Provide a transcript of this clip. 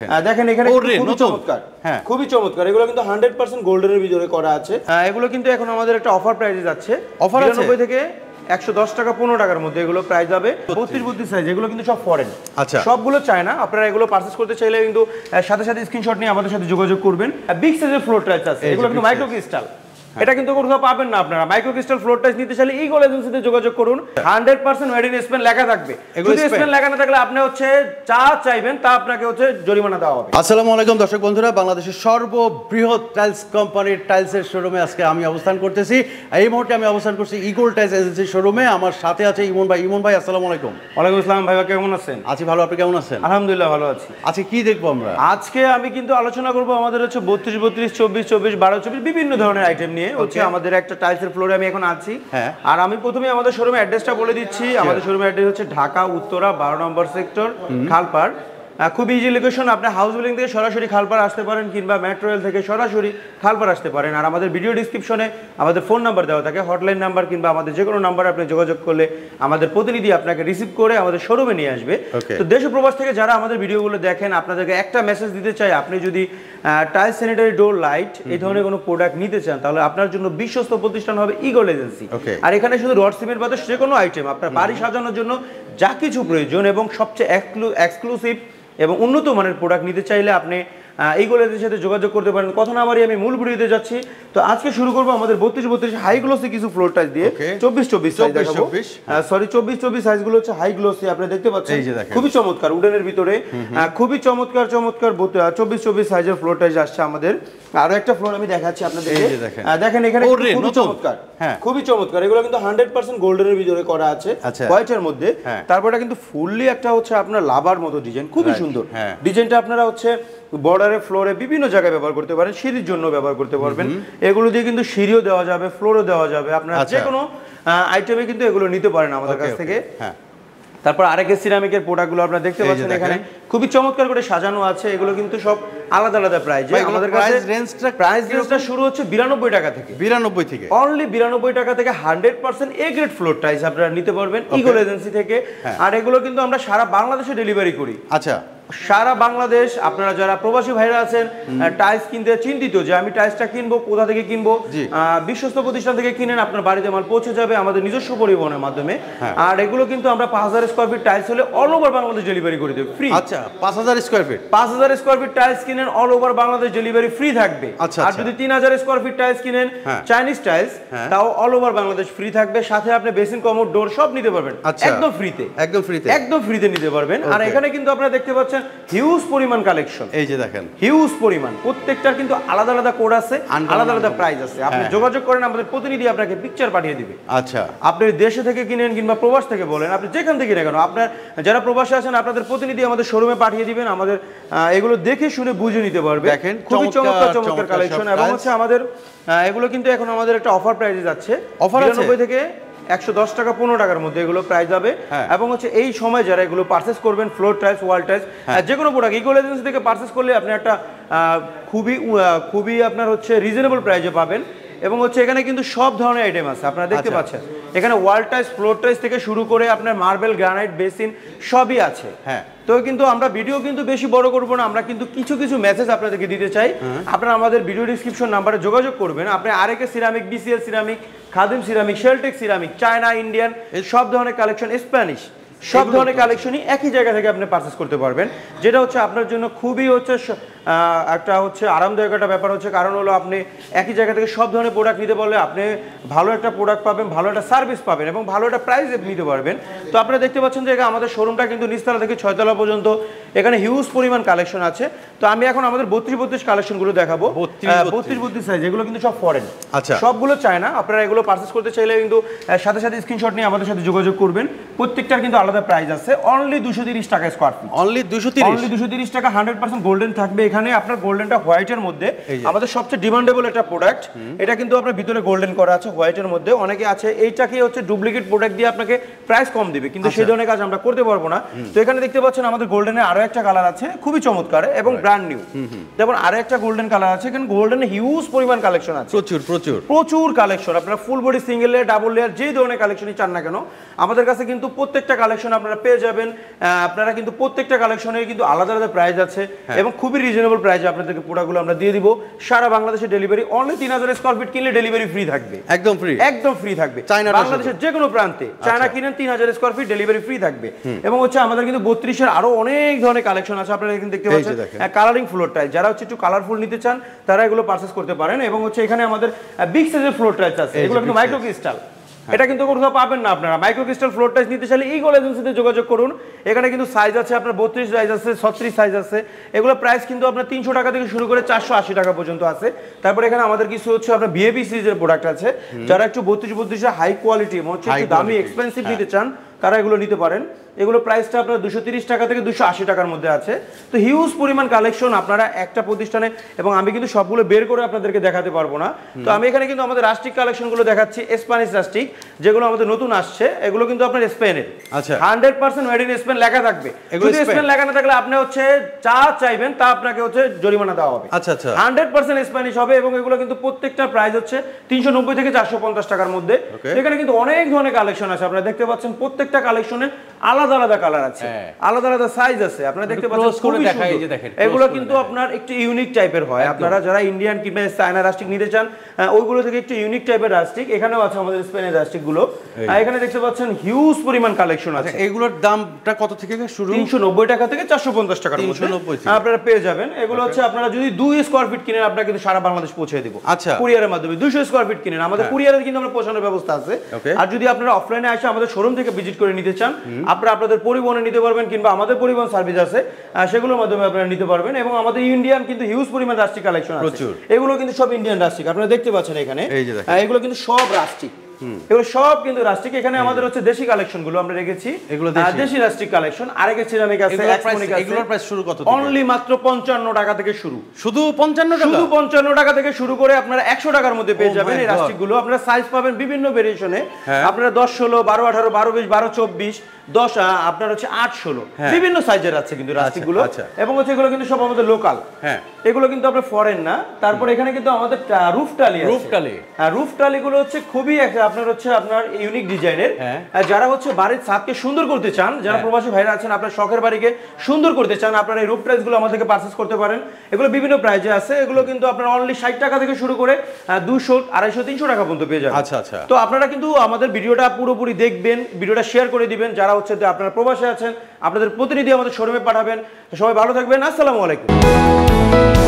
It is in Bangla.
হ্যাঁ। হ্যাঁ। আছে অফার নব্বই থেকে একশো দশ টাকা পনেরো টাকার মধ্যে এগুলো প্রাইস বত্রিশ বত্রিশ সাইজ এগুলো কিন্তু সব ফরেন আচ্ছা সবগুলো চায় না আপনারা এগুলো পার্চেস করতে চাইলে কিন্তু সাথে সাথে স্ক্রিনশট নিয়ে আমাদের সাথে যোগাযোগ করবেন বিগ সাইজের ফ্লোর টাইলস আছে মাইক্রো ক্রিস্টাল হ্যাঁ। এটা কিন্তু কোথাও পাবেন না আপনারা মাইক্রো ক্রিস্টাল ফ্লোর টাইস নিতে চাইলে ইগল এজেন্সিতে যোগাযোগ করুন hundred percent made in Spain লেখা থাকবে যদি স্পেন লেখা না থাকলে আপনি হচ্ছে যা চাইবেন তা আপনাকে হচ্ছে জরিমানা দেওয়া হবে আসসালামু আলাইকুম দর্শক বন্ধুরা বাংলাদেশের সর্ববৃহৎ টাইলস কোম্পানির টাইলস এর শোরুমে আজকে আমি অবস্থান করতেছি এই মুহূর্তে আমি অবস্থান করছি ইগল টাইলস এজেন্সির শোরুমে আমার সাথে আছে ইমন ভাই ইমন ভাই আসসালামু আলাইকুম ওয়ালাইকুম আসসালাম ভাই কেমন আছেন আছি ভালো আপনি কেমন আছেন আলহামদুলিল্লাহ ভালো আছি আজকে কি দেখবো আমরা আজকে আমি কিন্তু আলোচনা করব আমাদের হচ্ছে বত্রিশ বত্রিশ চব্বিশ চব্বিশ বারো চব্বিশ বিভিন্ন ধরনের আইটেম নিয়ে নিয়ে হচ্ছে আমাদের একটা টাইলসের ফ্লোরে আমি এখন আছি হ্যাঁ। আর আমি প্রথমে আমাদের শোরুমের অ্যাড্রেসটা বলে দিচ্ছি আমাদের শোরুমের অ্যাড্রেস হচ্ছে ঢাকা উত্তরা বারো নম্বর সেক্টর খালপাড় খুব ইজি লোকেশন আপনি হাউস বিল্ডিং থেকে সরাসরি খালপার আসতে পারেন কিংবা মেট্রো রেল থেকে সরাসরি খালপার আসতে পারেন আর আমাদের ভিডিও ডিসক্রিপশনে আমাদের ফোন নাম্বার দেওয়া থাকে হটলাইন নাম্বার কিংবা আমাদের যে কোনো নাম্বারে আপনি যোগাযোগ করলে আমাদের প্রতিনিধি আপনাকে রিসিভ করে আমাদের শোরুমে নিয়ে আসবে তো দেশ প্রবাস থেকে যারা আমাদের ভিডিওগুলো দেখেন আপনাদেরকে একটা মেসেজ দিতে চাই আপনি যদি টাইল স্যানিটারি ডোর লাইট এই ধরনের কোনো প্রোডাক্ট নিতে চান তাহলে আপনার জন্য বিশ্বস্ত প্রতিষ্ঠান হবে ইগল এজেন্সি আর এখানে শুধু রড সিমেন্ট বাদে যে কোনো আইটেম আপনার বাড়ি সাজানোর জন্য যা কিছু প্রয়োজন এবং সবচেয়ে এক্সক্লুসিভ এবং উন্নত মানের প্রোডাক্ট নিতে চাইলে আপনি এই গোলাদের সাথে যোগাযোগ করতে পারেন কথা না আমি মূল ভিডিওতে যাচ্ছি তো আজকে শুরু করবো আমাদের বত্রিশ বত্রিশ হাই গ্লোসি কিছু ফ্লোর টাইস দিয়ে চব্বিশ চব্বিশ সরি চব্বিশ চব্বিশ সাইজগুলো হচ্ছে হাই গ্লোসি আপনি দেখতে পাচ্ছেন খুবই চমৎকার উডেনের ভিতরে খুবই চমৎকার চমৎকার চব্বিশ চব্বিশ সাইজের ফ্লোর টাইস আসছে আমাদের আরো একটা ফ্লোর আমি দেখাচ্ছি আপনাদের দেখেন এখানে খুবই চমৎকার হ্যাঁ। খুবই চমৎকার এগুলো কিন্তু হান্ড্রেড পার্সেন্ট গোল্ডেনের ভিতরে করা আছে হোয়াইটের আচ্ছা। মধ্যে হ্যাঁ। তারপরে কিন্তু ফুললি একটা হচ্ছে আপনার লাভার মতো ডিজাইন খুবই সুন্দর ডিজাইনটা হ্যাঁ। আপনারা হচ্ছে বর্ডারে ফ্লোরে বিভিন্ন জায়গায় ব্যবহার করতে পারেন সিঁড়ির জন্য ব্যবহার করতে পারবেন এগুলো দিয়ে কিন্তু সিঁড়িও দেওয়া যাবে ফ্লোরও দেওয়া যাবে আপনার আচ্ছা। যে কোনো আইটেমে কিন্তু এগুলো নিতে পারেন আমাদের কাছ থেকে হ্যাঁ। তারপর আরেক সিরামিকের প্রোডাক্টগুলো আপনারা দেখতে পাচ্ছেন এখানে খুবই চমৎকার করে সাজানো আছে এগুলো কিন্তু সব আলাদা আলাদা প্রাইস আমাদের কাছে রেঞ্জটা প্রাইস রেঞ্জটা শুরু হচ্ছে 92 টাকা থেকে 92 থেকে অনলি 92 টাকা থেকে 100% এ গ্রেড ফ্লোর টাইস আপনারা নিতে পারবেন ইগল এজেন্সি থেকে হ্যাঁ। আর এগুলো কিন্তু আমরা সারা বাংলাদেশে ডেলিভারি করি আচ্ছা সারা বাংলাদেশ আপনারা যারা প্রবাসী ভাইরা আছেন টাইলস কিনতে চিন্তিত যে আমি টাইলসটা কিনবো কোথা থেকে কিনবো বিশ্বস্ত প্রতিষ্ঠান থেকে কিনেন আপনার বাড়িতে মাল পৌঁছে যাবে আমাদের নিজস্ব পরিবহনের মাধ্যমে হ্যাঁ। আর এগুলো কিন্তু আমরা পাঁচ হাজার স্কোয়ার ফিট টাইলস হলে অল ওভার বাংলাদেশ ডেলিভারি করে দেবো ফ্রি আচ্ছা পাঁচ হাজার স্কোয়ার ফিট পাঁচ হাজার স্কোয়ার ফিট টাইলস কিনেন all over Bangladesh delivery free থাকবে আচ্ছা, আর আচ্ছা। যদি তিন হাজার স্কোয়ার ফিট টাইলস কিনেন চাইনিজ হ্যাঁ। টাইলস হ্যাঁ। তাও অল ওভার বাংলাদেশ ফ্রি থাকবে সাথে আপনি বেসিন কমোড ডোর সব নিতে পারবেন আচ্ছা। একদম ফ্রিতে একদম ফ্রিতে একদম ফ্রিতে নিতে পারবেন আর এখানে কিন্তু আপনারা দেখতে পাচ্ছেন ড্রেসের হিউজ পরিমাণ কালেকশন এই যে দেখেন হিউজ পরিমাণ প্রত্যেকটার কিন্তু আলাদা আলাদা কোড আছে আলাদা আলাদা প্রাইস আছে আপনি হ্যাঁ। যোগাযোগ করেন আমাদের প্রতিনিধি আপনাকে পিকচার পাঠিয়ে দিবে আচ্ছা আপনি দেশে থেকে কিনেন কিংবা প্রবাস থেকে বলেন আপনি যেখান থেকে কেন আপনার যারা প্রবাসে আছেন আপনাদের প্রতিনিধি আমাদের শোরুমে পাঠিয়ে দিবেন আমাদের এগুলো দেখে শুনে বুঝে নিতে পারবে দেখেন খুবই চমৎকার চমৎকার কালেকশন এবং হচ্ছে আমাদের এগুলো কিন্তু এখন আমাদের একটা অফার প্রাইসে যাচ্ছে অফার নব্বই থেকে একশো দশ টাকা পনেরো টাকার মধ্যে এগুলো প্রাইস হবে হ্যাঁ। এবং হচ্ছে এই সময় যারা এগুলো পার্চেস করবেন ফ্লোর টাইলস ওয়াল টাইলস যে কোনো প্রোডাক্ট ইকোল এজেন্সি থেকে পার্চেস করলে আপনি একটা খুবই খুবই আপনার হচ্ছে রিজনেবল প্রাইসে পাবেন এবং হচ্ছে এখানে কিন্তু সব ধরনের আইটেম আছে আপনারা দেখতে আচ্ছা। পাচ্ছেন এখানে ওয়াল টাইস ফ্লোর টাইস থেকে শুরু করে আপনার মার্বেল গ্রানাইট বেসিন সবই আছে হ্যাঁ তো কিন্তু আমরা ভিডিও কিন্তু বেশি বড় করবো না আমরা কিন্তু কিছু কিছু মেসেজ আপনাদেরকে দিতে চাই আপনারা আমাদের ভিডিও ডিসক্রিপশন নাম্বারে যোগাযোগ করবেন আপনি আরেকে ceramic BCL ceramic Khadim ceramic Sheltech ceramic China Indian সব ধরনের কালেকশন স্প্যানিশ সব ধরনের কালেকশনই একই জায়গা থেকে আপনি পারচেস করতে পারবেন যেটা হচ্ছে আপনার জন্য খুবই হচ্ছে একটা হচ্ছে আরামদায়ক একটা ব্যাপার হচ্ছে কারণ হলো আপনি একই জায়গা থেকে সব ধরনের প্রোডাক্ট নিতে পারলে আপনি ভালো একটা প্রোডাক্ট পাবেন ভালো একটা সার্ভিস পাবেন এবং ভালো একটা প্রাইস নিতে পারবেন তো আপনারা দেখতে পাচ্ছেন যে আমাদের শোরুমটা কিন্তু নিস্তলা থেকে ছয়তলা পর্যন্ত এখানে হিউজ পরিমাণ কালেকশন আছে তো আমি এখন আমাদের বত্রিশ বত্রিশ কালেকশনগুলো দেখাবো বত্রিশ বত্রিশ সাইজ এগুলো কিন্তু সব ফরেন আচ্ছা সবগুলো চায় না আপনারা এগুলো পার্চেস করতে চাইলে কিন্তু সাথে সাথে স্ক্রিনশট নিয়ে আমাদের সাথে যোগাযোগ করবেন প্রত্যেকটার কিন্তু আলাদা প্রাইস আছে অনলি দুশো তিরিশ টাকা স্কোয়ার ফিট অনলি দুশো তিরিশ অনলি দুশো তিরিশ টাকা হান্ড্রেড পার্সেন্ট গোল্ডেন থাকবে এখানে এখানে আপনার গোল্ডেনটা হোয়াইটের মধ্যে আমাদের সবচেয়ে ডিমান্ডেবল একটা প্রোডাক্ট এটা কিন্তু আপনার ভিতরে গোল্ডেন করা আছে হোয়াইটের মধ্যে অনেকে আছে এইটাকে হচ্ছে ডুপ্লিকেট প্রোডাক্ট দিয়ে আপনাকে প্রাইস কম দিবে কিন্তু আচ্ছা। সেই ধরনের কাজ আমরা করতে পারবো না তো এখানে দেখতে পাচ্ছেন আমাদের গোল্ডেনে আরো একটা কালার আছে খুবই চমৎকার এবং ব্র্যান্ড নিউ যেমন আরো একটা গোল্ডেন কালার আছে এখানে গোল্ডেন হিউজ পরিমাণ কালেকশন আছে প্রচুর প্রচুর প্রচুর কালেকশন আপনার full body single layer double layer যে ধরনের কালেকশনই চান না কেন আমাদের কাছে কিন্তু প্রত্যেকটা কালেকশন আপনারা পেয়ে যাবেন আপনারা কিন্তু প্রত্যেকটা কালেকশনের কিন্তু আলাদা আলাদা প্রাইস আছে হ্যাঁ। এবং খুবই রিজনেবল রিজনেবল প্রাইসে আপনাদেরকে পোড়াগুলো আমরা দিয়ে দিব সারা বাংলাদেশে ডেলিভারি অনলি তিন হাজার স্কোয়ার ফিট কিনলে ডেলিভারি ফ্রি থাকবে একদম ফ্রি একদম ফ্রি থাকবে চায়না বাংলাদেশের যে কোনো প্রান্তে চায়না আচ্ছা। কিনেন তিন হাজার স্কোয়ার ফিট ডেলিভারি ফ্রি থাকবে এবং হচ্ছে আমাদের কিন্তু বত্রিশের আরো অনেক ধরনের কালেকশন আছে আপনারা এখানে দেখতে পাচ্ছেন কালারিং ফ্লোর টাইল যারা হচ্ছে একটু কালারফুল নিতে চান তারা এগুলো পারচেস করতে পারেন এবং হচ্ছে এখানে আমাদের বিগ সাইজের ফ্লোর টাইলস আছে এগুলো কিন্তু মাইক্রো ক্রিস্টাল হ্যাঁ। এটা কিন্তু কোথাও পাবেন না আপনারা মাইক্রো ক্রিস্টাল ফ্লোর টাইস নিতে চাইলে ইগল এজেন্সিতে যোগাযোগ করুন এখানে কিন্তু সাইজ আছে আপনার বত্রিশ সাইজ আছে ছত্রিশ সাইজ আছে এগুলো প্রাইস কিন্তু আপনার তিনশো টাকা থেকে শুরু করে চারশো আশি টাকা পর্যন্ত আছে তারপরে এখানে আমাদের কিছু হচ্ছে আপনার বিএপি সিরিজের প্রোডাক্ট আছে যারা একটু বত্রিশ বত্রিশে হাই কোয়ালিটি হচ্ছে দামি এক্সপেন্সিভ হ্যাঁ। নিতে চান তারা এগুলো নিতে পারেন এগুলো প্রাইসটা আপনার দুশো টাকা থেকে দুশো টাকার মধ্যে আছে তো হিউজ পরিমাণ কালেকশন আপনারা একটা প্রতিষ্ঠানে এবং আমি কিন্তু সবগুলো বের করে আপনাদেরকে দেখাতে পারবো না তো আমি এখানে কিন্তু আমাদের রাষ্ট্রিক কালেকশনগুলো দেখাচ্ছি স্প্যানিশ রাষ্ট্রিক যেগুলো আমাদের নতুন আসছে এগুলো কিন্তু আপনার স্পেনের আচ্ছা hundred percent made in Spain লেখা থাকবে স্পেন লেখা না থাকলে আপনি হচ্ছে যা চাইবেন তা আপনাকে হচ্ছে জরিমানা দেওয়া হবে আচ্ছা আচ্ছা হান্ড্রেড পার্সেন্ট স্প্যানিশ হবে এবং এগুলো কিন্তু প্রত্যেকটা প্রাইস হচ্ছে তিনশো থেকে চারশো টাকার মধ্যে এখানে কিন্তু অনেক ধরনের কালেকশন আছে আপনারা দেখতে পাচ্ছেন প্রত্যেকটা কালেকশনে আলাদা আলাদা কালার আছে হ্যাঁ। আলাদা আলাদা সাইজ আছে আপনারা দেখতে পাচ্ছেন এগুলো কিন্তু আপনার একটু ইউনিক টাইপের হয় আপনারা যারা ইন্ডিয়ান কিংবা চায়না রাস্টিক নিতে চান ওইগুলো থেকে একটু ইউনিক টাইপের রাস্টিক এখানেও আছে আমাদের স্পেনের রাস্টিক গুলো এখানে দেখতে পাচ্ছেন হিউজ পরিমাণ কালেকশন আচ্ছা, আছে এগুলোর দামটা কত থেকে শুরু তিনশো নব্বই টাকা থেকে চারশো পঞ্চাশ টাকার মধ্যে আপনারা পেয়ে যাবেন এগুলো হচ্ছে আপনারা যদি দুই স্কোয়ার ফিট কিনেন আপনারা কিন্তু সারা বাংলাদেশ পৌঁছে দিব আচ্ছা কুরিয়ারের মাধ্যমে দুইশো স্কোয়ার ফিট কিনেন আমাদের হ্যাঁ। কুরিয়ারের কিন্তু আমরা পৌঁছানোর ব্যবস্থা আছে আর যদি আপনারা অফলাইনে আসে আমাদের শোরুম থেকে ভিজিট করে নিতে চান আপনারা আপনাদের পরিবহনে নিতে পারবেন কিংবা আমাদের পরিবহন সার্ভিস আছে সেগুলোর মাধ্যমে আপনারা নিতে পারবেন এবং আমাদের ইন্ডিয়ান কিন্তু হিউজ পরিমাণ রাষ্ট্রিক কালেকশন আছে এগুলো কিন্তু সব ইন্ডিয়ান রাষ্ট্রিক আপনারা দেখতে পাচ্ছেন এখানে এগুলো কিন্তু সব রাষ্ট্রিক সব কিন্তু রাষ্ট্রিক এখানে আমাদের হচ্ছে দেশি কালেকশন গুলো আমরা রেখেছি দেশি রাষ্ট্রিক কালেকশন সিরামিক আছে শুরু কত অনলি মাত্র পঞ্চান্ন টাকা থেকে শুরু শুধু পঞ্চান্ন টাকা শুধু টাকা থেকে শুরু করে আপনারা একশো টাকার মধ্যে পেয়ে oh যাবেন এই রাষ্ট্রিক গুলো আপনারা সাইজ পাবেন বিভিন্ন ভেরিয়েশনে হ্যাঁ। আপনারা দশ ষোলো বারো আঠারো বারো বিশ বারো চব্বিশ দশ আপনার হচ্ছে আট ষোলো হ্যাঁ। বিভিন্ন সাইজের আছে কিন্তু আচ্ছা, রাস্তিগুলো আচ্ছা। এবং হচ্ছে এগুলো কিন্তু সব আমাদের লোকাল হ্যাঁ এগুলো কিন্তু আপনার ফরেন না তারপর এখানে কিন্তু আমাদের রুফ টালি রুফ টালি হ্যাঁ রুফ টালি গুলো হচ্ছে খুবই আপনার হচ্ছে আপনার ইউনিক ডিজাইনের হ্যাঁ। যারা হচ্ছে বাড়ির ছাদকে সুন্দর করতে চান যারা হ্যাঁ। প্রবাসী ভাইরা আছেন আপনার শখের বাড়িকে সুন্দর করতে চান আপনার এই রুফ গুলো আমাদের পারচেস করতে পারেন এগুলো বিভিন্ন প্রাইজে আছে এগুলো কিন্তু আপনার অনলি ষাট টাকা থেকে শুরু করে দুশো আড়াইশো তিনশো টাকা পর্যন্ত পেয়ে যাবেন আচ্ছা আচ্ছা তো আপনারা কিন্তু আমাদের ভিডিওটা পুরোপুরি দেখবেন ভিডিওটা শেয়ার করে দিবেন যারা হচ্ছে আপনার আপনারা প্রবাসে আছেন আপনাদের প্রতিনিধি আমাদের শোরুমে পাঠাবেন সবাই ভালো থাকবেন আসসালামু আলাইকুম